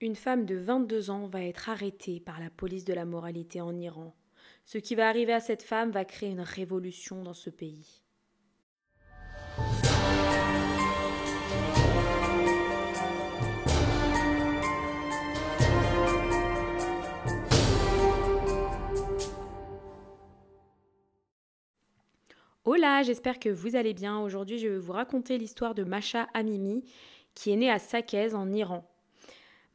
Une femme de 22 ans va être arrêtée par la police de la moralité en Iran. Ce qui va arriver à cette femme va créer une révolution dans ce pays. Hola, j'espère que vous allez bien. Aujourd'hui, je vais vous raconter l'histoire de Masha Amimi, qui est née à Sakez en Iran.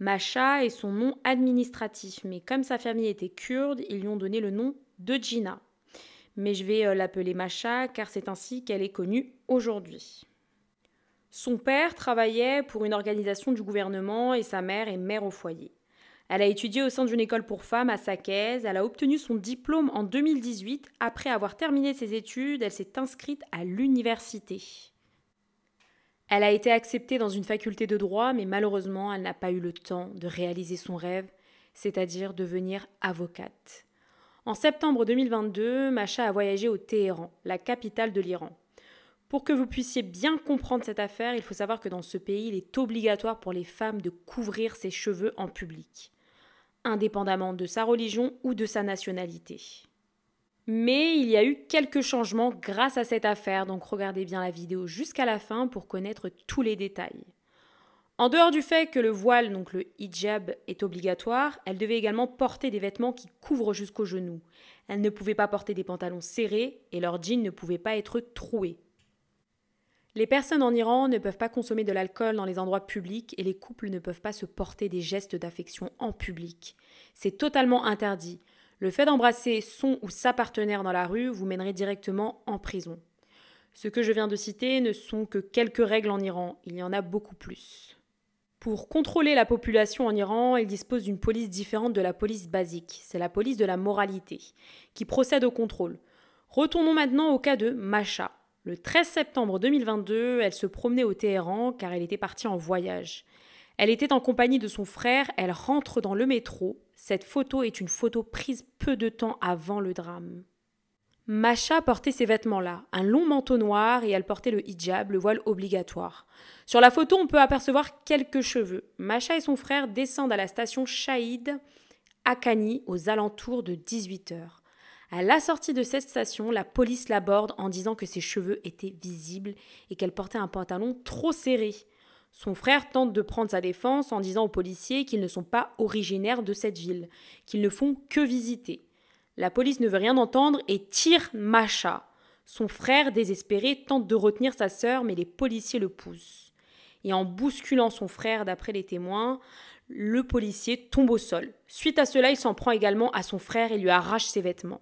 Macha est son nom administratif, mais comme sa famille était kurde, ils lui ont donné le nom de Gina. Mais je vais euh, l'appeler Masha car c'est ainsi qu'elle est connue aujourd'hui. Son père travaillait pour une organisation du gouvernement et sa mère est mère au foyer. Elle a étudié au sein d'une école pour femmes à Sakez. Elle a obtenu son diplôme en 2018. Après avoir terminé ses études, elle s'est inscrite à l'université. Elle a été acceptée dans une faculté de droit, mais malheureusement, elle n'a pas eu le temps de réaliser son rêve, c'est-à-dire devenir avocate. En septembre 2022, Macha a voyagé au Téhéran, la capitale de l'Iran. Pour que vous puissiez bien comprendre cette affaire, il faut savoir que dans ce pays, il est obligatoire pour les femmes de couvrir ses cheveux en public, indépendamment de sa religion ou de sa nationalité. Mais il y a eu quelques changements grâce à cette affaire, donc regardez bien la vidéo jusqu'à la fin pour connaître tous les détails. En dehors du fait que le voile, donc le hijab, est obligatoire, elle devait également porter des vêtements qui couvrent jusqu'aux genoux. Elle ne pouvait pas porter des pantalons serrés et leurs jeans ne pouvaient pas être troués. Les personnes en Iran ne peuvent pas consommer de l'alcool dans les endroits publics et les couples ne peuvent pas se porter des gestes d'affection en public. C'est totalement interdit. Le fait d'embrasser son ou sa partenaire dans la rue vous mènerait directement en prison. Ce que je viens de citer ne sont que quelques règles en Iran, il y en a beaucoup plus. Pour contrôler la population en Iran, elle dispose d'une police différente de la police basique, c'est la police de la moralité, qui procède au contrôle. Retournons maintenant au cas de Masha. Le 13 septembre 2022, elle se promenait au Téhéran car elle était partie en voyage. Elle était en compagnie de son frère, elle rentre dans le métro. Cette photo est une photo prise peu de temps avant le drame. Macha portait ces vêtements-là, un long manteau noir et elle portait le hijab, le voile obligatoire. Sur la photo, on peut apercevoir quelques cheveux. Macha et son frère descendent à la station Shahid à Kani aux alentours de 18h. À la sortie de cette station, la police l'aborde en disant que ses cheveux étaient visibles et qu'elle portait un pantalon trop serré. Son frère tente de prendre sa défense en disant aux policiers qu'ils ne sont pas originaires de cette ville, qu'ils ne font que visiter. La police ne veut rien entendre et tire Macha. Son frère, désespéré, tente de retenir sa sœur, mais les policiers le poussent. Et en bousculant son frère, d'après les témoins, le policier tombe au sol. Suite à cela, il s'en prend également à son frère et lui arrache ses vêtements.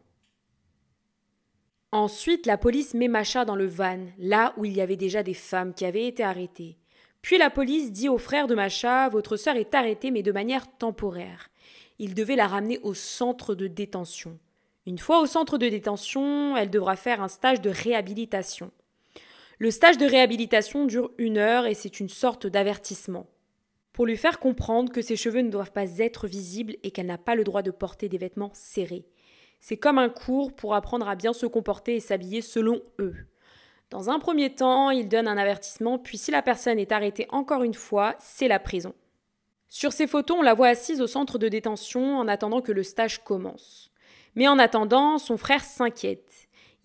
Ensuite, la police met Macha dans le van, là où il y avait déjà des femmes qui avaient été arrêtées. Puis la police dit au frère de Macha Votre sœur est arrêtée, mais de manière temporaire. Il devait la ramener au centre de détention. Une fois au centre de détention, elle devra faire un stage de réhabilitation. Le stage de réhabilitation dure une heure et c'est une sorte d'avertissement. Pour lui faire comprendre que ses cheveux ne doivent pas être visibles et qu'elle n'a pas le droit de porter des vêtements serrés. C'est comme un cours pour apprendre à bien se comporter et s'habiller selon eux. Dans un premier temps, il donne un avertissement, puis si la personne est arrêtée encore une fois, c'est la prison. Sur ces photos, on la voit assise au centre de détention en attendant que le stage commence. Mais en attendant, son frère s'inquiète.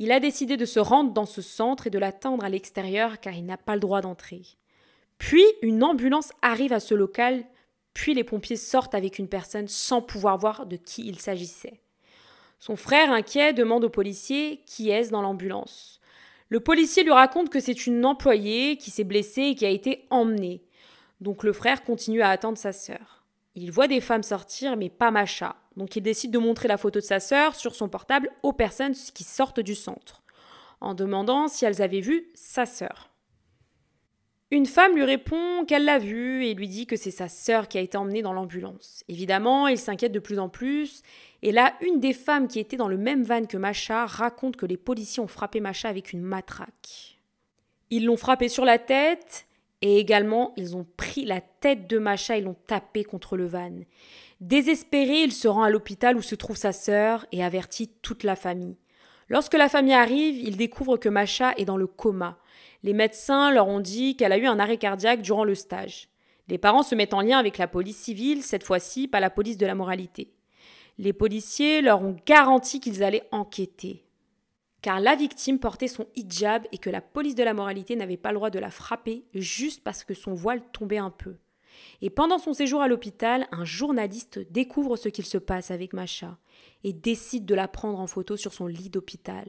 Il a décidé de se rendre dans ce centre et de l'attendre à l'extérieur car il n'a pas le droit d'entrer. Puis une ambulance arrive à ce local, puis les pompiers sortent avec une personne sans pouvoir voir de qui il s'agissait. Son frère inquiet demande au policier qui est-ce dans l'ambulance. Le policier lui raconte que c'est une employée qui s'est blessée et qui a été emmenée. Donc le frère continue à attendre sa sœur. Il voit des femmes sortir, mais pas Macha. Donc il décide de montrer la photo de sa sœur sur son portable aux personnes qui sortent du centre, en demandant si elles avaient vu sa sœur. Une femme lui répond qu'elle l'a vu et lui dit que c'est sa sœur qui a été emmenée dans l'ambulance. Évidemment, il s'inquiète de plus en plus. Et là, une des femmes qui était dans le même van que Macha raconte que les policiers ont frappé Macha avec une matraque. Ils l'ont frappé sur la tête et également ils ont pris la tête de Macha et l'ont tapé contre le van. Désespéré, il se rend à l'hôpital où se trouve sa sœur et avertit toute la famille. Lorsque la famille arrive, ils découvrent que Macha est dans le coma. Les médecins leur ont dit qu'elle a eu un arrêt cardiaque durant le stage. Les parents se mettent en lien avec la police civile, cette fois-ci pas la police de la moralité. Les policiers leur ont garanti qu'ils allaient enquêter. Car la victime portait son hijab et que la police de la moralité n'avait pas le droit de la frapper juste parce que son voile tombait un peu. Et pendant son séjour à l'hôpital, un journaliste découvre ce qu'il se passe avec Macha et décide de la prendre en photo sur son lit d'hôpital.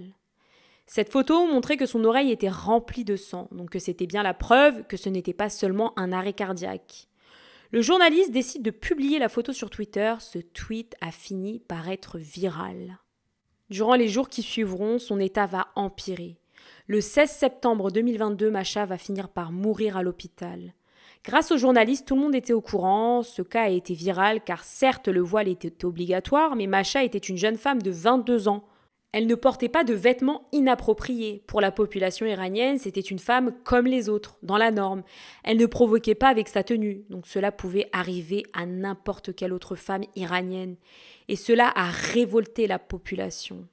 Cette photo montrait que son oreille était remplie de sang, donc que c'était bien la preuve que ce n'était pas seulement un arrêt cardiaque. Le journaliste décide de publier la photo sur Twitter, ce tweet a fini par être viral. Durant les jours qui suivront, son état va empirer. Le 16 septembre 2022, Macha va finir par mourir à l'hôpital. Grâce aux journalistes, tout le monde était au courant. Ce cas a été viral car certes le voile était obligatoire, mais Macha était une jeune femme de 22 ans. Elle ne portait pas de vêtements inappropriés. Pour la population iranienne, c'était une femme comme les autres, dans la norme. Elle ne provoquait pas avec sa tenue, donc cela pouvait arriver à n'importe quelle autre femme iranienne. Et cela a révolté la population.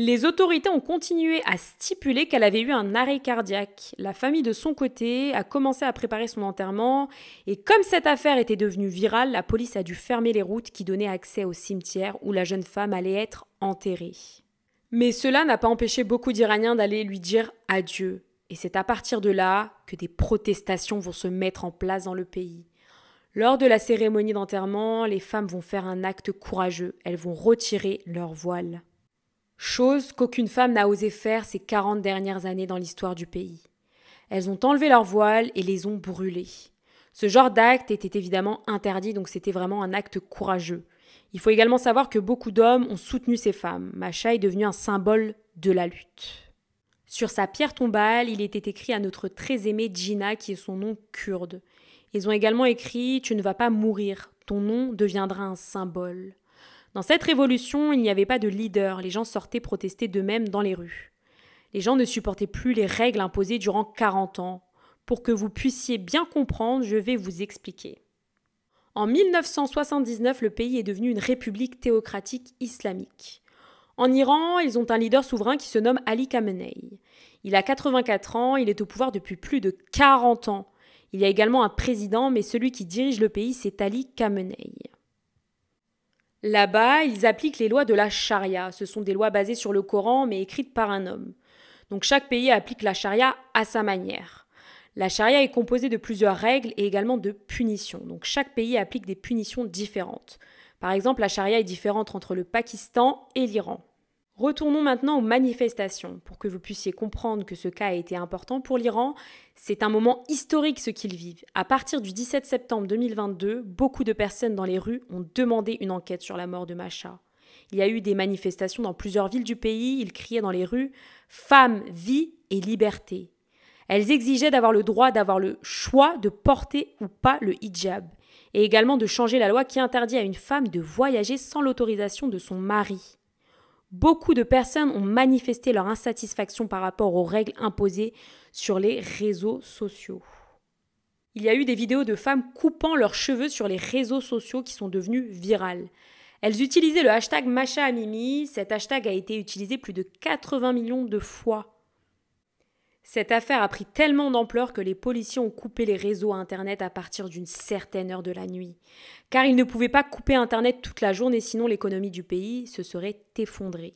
Les autorités ont continué à stipuler qu'elle avait eu un arrêt cardiaque. La famille de son côté a commencé à préparer son enterrement et comme cette affaire était devenue virale, la police a dû fermer les routes qui donnaient accès au cimetière où la jeune femme allait être enterrée. Mais cela n'a pas empêché beaucoup d'Iraniens d'aller lui dire adieu. Et c'est à partir de là que des protestations vont se mettre en place dans le pays. Lors de la cérémonie d'enterrement, les femmes vont faire un acte courageux, elles vont retirer leur voile chose qu'aucune femme n'a osé faire ces 40 dernières années dans l'histoire du pays. Elles ont enlevé leurs voiles et les ont brûlées. Ce genre d'acte était évidemment interdit, donc c'était vraiment un acte courageux. Il faut également savoir que beaucoup d'hommes ont soutenu ces femmes. Macha est devenu un symbole de la lutte. Sur sa pierre tombale, il était écrit à notre très aimée Gina, qui est son nom kurde. Ils ont également écrit Tu ne vas pas mourir, ton nom deviendra un symbole. Dans cette révolution, il n'y avait pas de leader, les gens sortaient protester d'eux-mêmes dans les rues. Les gens ne supportaient plus les règles imposées durant 40 ans. Pour que vous puissiez bien comprendre, je vais vous expliquer. En 1979, le pays est devenu une république théocratique islamique. En Iran, ils ont un leader souverain qui se nomme Ali Khamenei. Il a 84 ans, il est au pouvoir depuis plus de 40 ans. Il y a également un président, mais celui qui dirige le pays, c'est Ali Khamenei. Là-bas, ils appliquent les lois de la charia. Ce sont des lois basées sur le Coran mais écrites par un homme. Donc chaque pays applique la charia à sa manière. La charia est composée de plusieurs règles et également de punitions. Donc chaque pays applique des punitions différentes. Par exemple, la charia est différente entre le Pakistan et l'Iran. Retournons maintenant aux manifestations pour que vous puissiez comprendre que ce cas a été important pour l'Iran. C'est un moment historique ce qu'ils vivent. À partir du 17 septembre 2022, beaucoup de personnes dans les rues ont demandé une enquête sur la mort de Macha. Il y a eu des manifestations dans plusieurs villes du pays, ils criaient dans les rues Femmes, vie et liberté. Elles exigeaient d'avoir le droit d'avoir le choix de porter ou pas le hijab et également de changer la loi qui interdit à une femme de voyager sans l'autorisation de son mari. Beaucoup de personnes ont manifesté leur insatisfaction par rapport aux règles imposées sur les réseaux sociaux. Il y a eu des vidéos de femmes coupant leurs cheveux sur les réseaux sociaux qui sont devenues virales. Elles utilisaient le hashtag Macha Cet hashtag a été utilisé plus de 80 millions de fois. Cette affaire a pris tellement d'ampleur que les policiers ont coupé les réseaux Internet à partir d'une certaine heure de la nuit. Car ils ne pouvaient pas couper Internet toute la journée, sinon l'économie du pays se serait effondrée.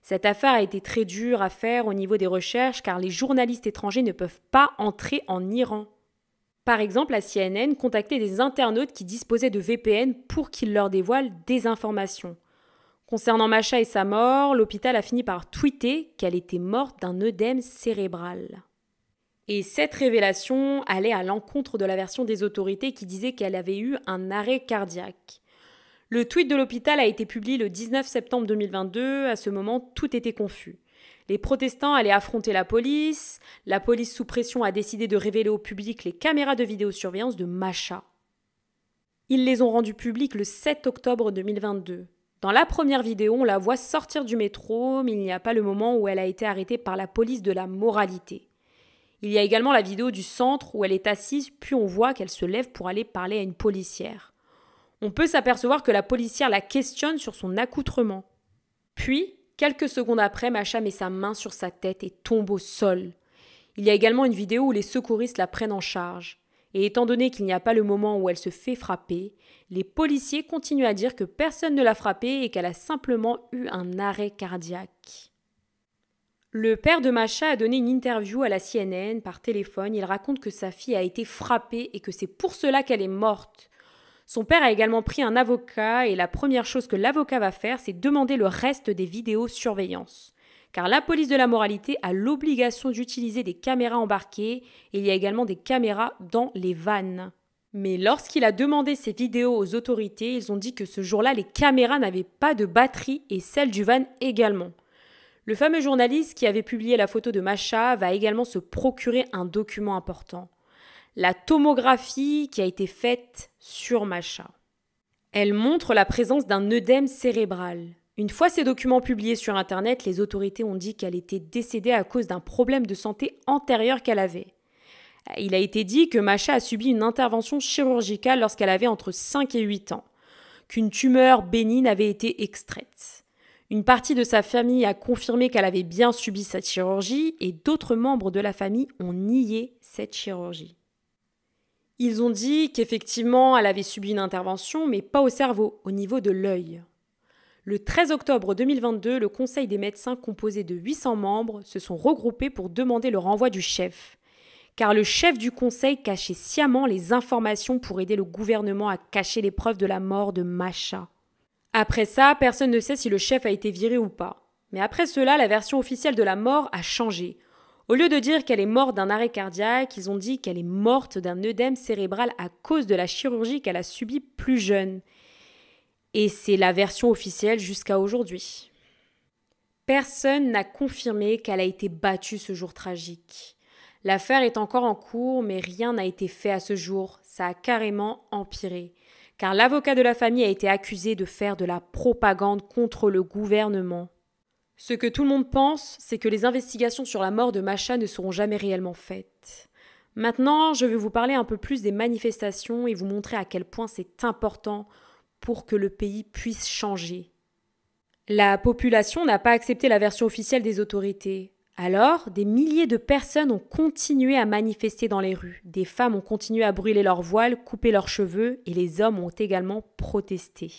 Cette affaire a été très dure à faire au niveau des recherches car les journalistes étrangers ne peuvent pas entrer en Iran. Par exemple, la CNN contactait des internautes qui disposaient de VPN pour qu'ils leur dévoilent des informations. Concernant Macha et sa mort, l'hôpital a fini par tweeter qu'elle était morte d'un œdème cérébral. Et cette révélation allait à l'encontre de la version des autorités qui disait qu'elle avait eu un arrêt cardiaque. Le tweet de l'hôpital a été publié le 19 septembre 2022, à ce moment tout était confus. Les protestants allaient affronter la police, la police sous pression a décidé de révéler au public les caméras de vidéosurveillance de Macha. Ils les ont rendues publiques le 7 octobre 2022. Dans la première vidéo, on la voit sortir du métro, mais il n'y a pas le moment où elle a été arrêtée par la police de la moralité. Il y a également la vidéo du centre où elle est assise, puis on voit qu'elle se lève pour aller parler à une policière. On peut s'apercevoir que la policière la questionne sur son accoutrement. Puis, quelques secondes après, Macha met sa main sur sa tête et tombe au sol. Il y a également une vidéo où les secouristes la prennent en charge. Et étant donné qu'il n'y a pas le moment où elle se fait frapper, les policiers continuent à dire que personne ne l'a frappée et qu'elle a simplement eu un arrêt cardiaque. Le père de Macha a donné une interview à la CNN par téléphone. Il raconte que sa fille a été frappée et que c'est pour cela qu'elle est morte. Son père a également pris un avocat et la première chose que l'avocat va faire, c'est demander le reste des vidéos surveillance car la police de la moralité a l'obligation d'utiliser des caméras embarquées il y a également des caméras dans les vannes. Mais lorsqu'il a demandé ces vidéos aux autorités, ils ont dit que ce jour-là, les caméras n'avaient pas de batterie et celle du van également. Le fameux journaliste qui avait publié la photo de Macha va également se procurer un document important. La tomographie qui a été faite sur Macha. Elle montre la présence d'un œdème cérébral. Une fois ces documents publiés sur Internet, les autorités ont dit qu'elle était décédée à cause d'un problème de santé antérieur qu'elle avait. Il a été dit que Macha a subi une intervention chirurgicale lorsqu'elle avait entre 5 et 8 ans, qu'une tumeur bénigne avait été extraite. Une partie de sa famille a confirmé qu'elle avait bien subi cette chirurgie et d'autres membres de la famille ont nié cette chirurgie. Ils ont dit qu'effectivement elle avait subi une intervention mais pas au cerveau, au niveau de l'œil. Le 13 octobre 2022, le Conseil des médecins, composé de 800 membres, se sont regroupés pour demander le renvoi du chef. Car le chef du Conseil cachait sciemment les informations pour aider le gouvernement à cacher les preuves de la mort de Macha. Après ça, personne ne sait si le chef a été viré ou pas. Mais après cela, la version officielle de la mort a changé. Au lieu de dire qu'elle est morte d'un arrêt cardiaque, ils ont dit qu'elle est morte d'un œdème cérébral à cause de la chirurgie qu'elle a subie plus jeune et c'est la version officielle jusqu'à aujourd'hui. Personne n'a confirmé qu'elle a été battue ce jour tragique. L'affaire est encore en cours, mais rien n'a été fait à ce jour. Ça a carrément empiré. Car l'avocat de la famille a été accusé de faire de la propagande contre le gouvernement. Ce que tout le monde pense, c'est que les investigations sur la mort de Macha ne seront jamais réellement faites. Maintenant, je vais vous parler un peu plus des manifestations et vous montrer à quel point c'est important pour que le pays puisse changer. La population n'a pas accepté la version officielle des autorités. Alors, des milliers de personnes ont continué à manifester dans les rues. Des femmes ont continué à brûler leurs voiles, couper leurs cheveux, et les hommes ont également protesté.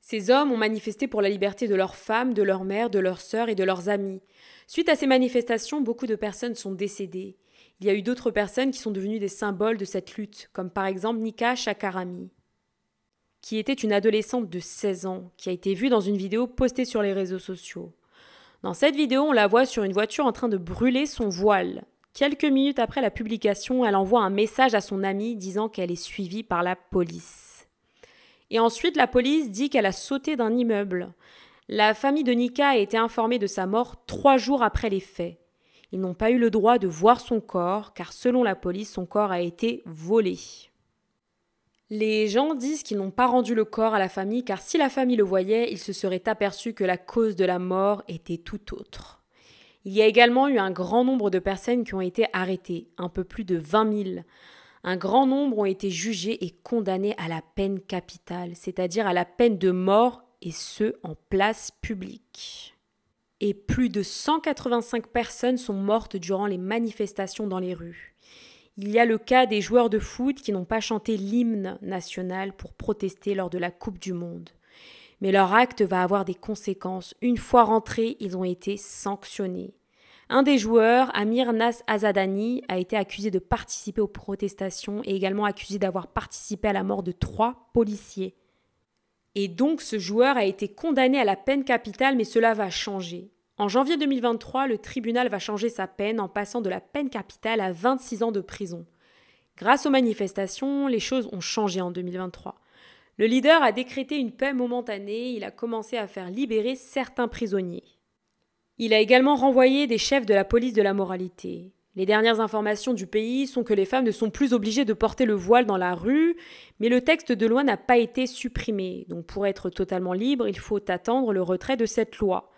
Ces hommes ont manifesté pour la liberté de leurs femmes, de leurs mères, de leurs sœurs et de leurs amis. Suite à ces manifestations, beaucoup de personnes sont décédées. Il y a eu d'autres personnes qui sont devenues des symboles de cette lutte, comme par exemple Nika Chakarami qui était une adolescente de 16 ans, qui a été vue dans une vidéo postée sur les réseaux sociaux. Dans cette vidéo, on la voit sur une voiture en train de brûler son voile. Quelques minutes après la publication, elle envoie un message à son amie disant qu'elle est suivie par la police. Et ensuite, la police dit qu'elle a sauté d'un immeuble. La famille de Nika a été informée de sa mort trois jours après les faits. Ils n'ont pas eu le droit de voir son corps, car selon la police, son corps a été volé. Les gens disent qu'ils n'ont pas rendu le corps à la famille car si la famille le voyait, ils se seraient aperçus que la cause de la mort était tout autre. Il y a également eu un grand nombre de personnes qui ont été arrêtées, un peu plus de 20 000. Un grand nombre ont été jugés et condamnés à la peine capitale, c'est-à-dire à la peine de mort, et ce, en place publique. Et plus de 185 personnes sont mortes durant les manifestations dans les rues. Il y a le cas des joueurs de foot qui n'ont pas chanté l'hymne national pour protester lors de la Coupe du Monde. Mais leur acte va avoir des conséquences. Une fois rentrés, ils ont été sanctionnés. Un des joueurs, Amir Nas Azadani, a été accusé de participer aux protestations et également accusé d'avoir participé à la mort de trois policiers. Et donc ce joueur a été condamné à la peine capitale, mais cela va changer. En janvier 2023, le tribunal va changer sa peine en passant de la peine capitale à 26 ans de prison. Grâce aux manifestations, les choses ont changé en 2023. Le leader a décrété une paix momentanée, il a commencé à faire libérer certains prisonniers. Il a également renvoyé des chefs de la police de la moralité. Les dernières informations du pays sont que les femmes ne sont plus obligées de porter le voile dans la rue, mais le texte de loi n'a pas été supprimé. Donc pour être totalement libre, il faut attendre le retrait de cette loi.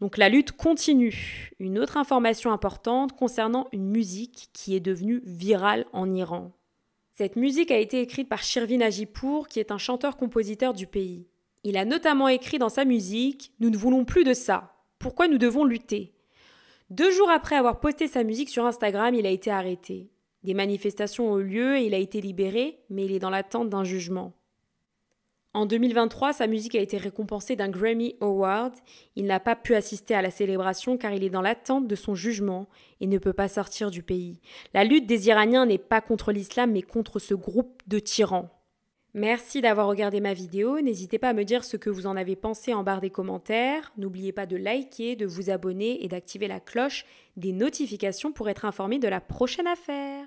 Donc la lutte continue. Une autre information importante concernant une musique qui est devenue virale en Iran. Cette musique a été écrite par Shirvin Ajipour, qui est un chanteur-compositeur du pays. Il a notamment écrit dans sa musique Nous ne voulons plus de ça. Pourquoi nous devons lutter Deux jours après avoir posté sa musique sur Instagram, il a été arrêté. Des manifestations ont eu lieu et il a été libéré, mais il est dans l'attente d'un jugement. En 2023, sa musique a été récompensée d'un Grammy Award. Il n'a pas pu assister à la célébration car il est dans l'attente de son jugement et ne peut pas sortir du pays. La lutte des Iraniens n'est pas contre l'islam mais contre ce groupe de tyrans. Merci d'avoir regardé ma vidéo. N'hésitez pas à me dire ce que vous en avez pensé en barre des commentaires. N'oubliez pas de liker, de vous abonner et d'activer la cloche des notifications pour être informé de la prochaine affaire.